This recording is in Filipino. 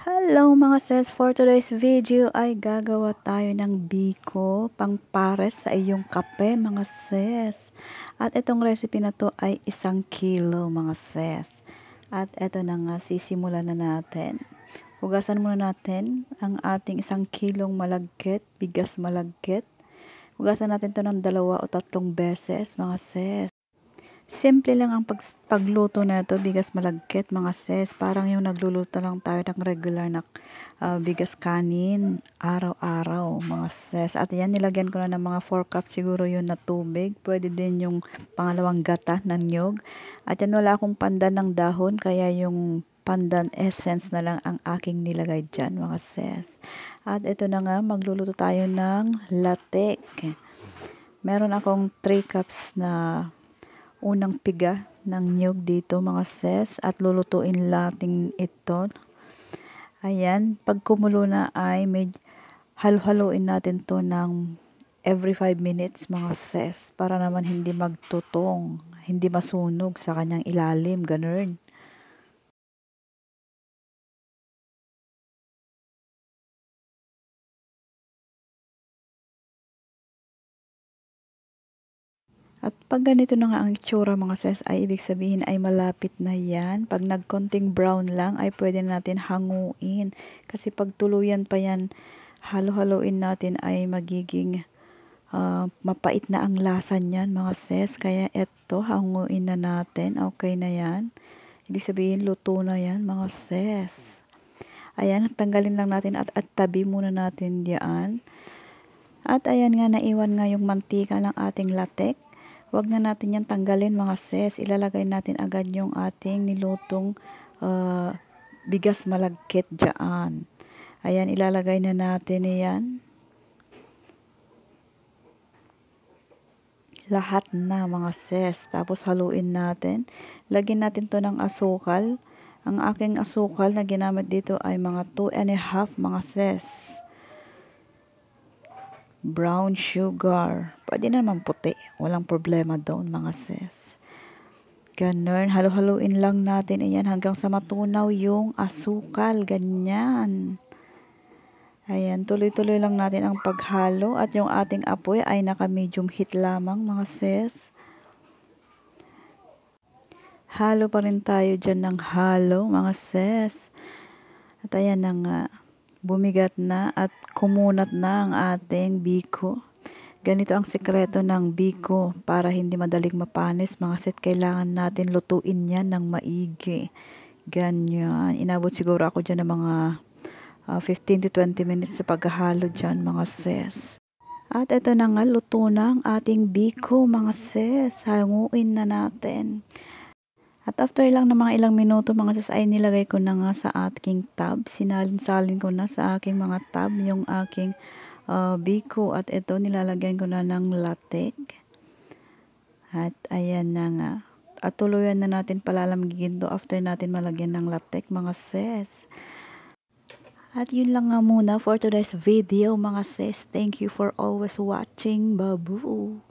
Hello mga sis, for today's video ay gagawa tayo ng biko pang pares sa iyong kape mga sis. At itong recipe na to ay isang kilo mga sis. At ito na nga, sisimulan na natin. Hugasan muna natin ang ating isang kilong malagkit, bigas malagkit. Hugasan natin to ng dalawa o tatlong beses mga sis. Simple lang ang pag pagluto na ito, bigas malagkit mga ses. Parang yung nagluluto lang tayo ng regular na uh, bigas kanin araw-araw mga ses. At yan, nilagyan ko na ng mga 4 cups siguro yun na tubig. Pwede din yung pangalawang gata ng nyog. At yan, wala akong pandan ng dahon, kaya yung pandan essence na lang ang aking nilagay dyan mga ses. At ito na nga, magluluto tayo ng latik. Meron akong 3 cups na unang piga ng nyug dito mga ses at lulutuin natin ito ayan pag kumulo na ay may haluhaluin natin to ng every 5 minutes mga ses para naman hindi magtutong hindi masunog sa kanyang ilalim ganun At pag ganito na nga ang itsura mga sis, ay ibig sabihin ay malapit na yan. Pag nagkonting brown lang, ay pwede natin hanguin. Kasi pag tuluyan pa yan, halo-haloin natin ay magiging uh, mapait na ang lasa niyan mga sis. Kaya eto, hanguin na natin. Okay na yan. Ibig sabihin, luto na yan mga sis. Ayan, tanggalin lang natin at, at tabi muna natin diyan. At ayan nga, naiwan nga yung mantika ng ating latex. Huwag na natin yan tanggalin mga sis. Ilalagay natin agad yung ating nilutong uh, bigas malagkit dyan. Ayan, ilalagay na natin yan. Lahat na mga sis. Tapos haluin natin. Lagyan natin to ng asukal. Ang aking asukal na ginamit dito ay mga 2 and a half mga sis brown sugar. Pwede naman puti. Walang problema doon mga sis. Ganun. Halo-haloin lang natin. Ayan, hanggang sa matunaw yung asukal. Ganyan. Ayan, tuloy-tuloy lang natin ang paghalo at yung ating apoy ay naka-medium heat lamang mga sis. Halo pa rin tayo dyan ng halo mga sis. At ayan na nga. Bumigat na at kumunat na ang ating biko. Ganito ang sekreto ng biko para hindi madaling mapanis mga set. Kailangan natin lutuin yan ng maigi. Ganyan. Inabot siguro ako dyan ng mga uh, ah, 15 to 20 minutes sa paghahalo dyan mga sis. At ito na nga, luto na ang ating biko mga sis. Hanguin na natin. At after lang ng mga ilang minuto mga sas ay nilagay ko na nga sa aking tab. Sinalin-salin ko na sa aking mga tab yung aking uh, biko at ito nilalagyan ko na ng latek. At ayan na nga. At tuluyan na natin palalamgigin to after natin malagyan ng latik, mga sis. At yun lang nga muna for today's video mga sis. Thank you for always watching. Babu!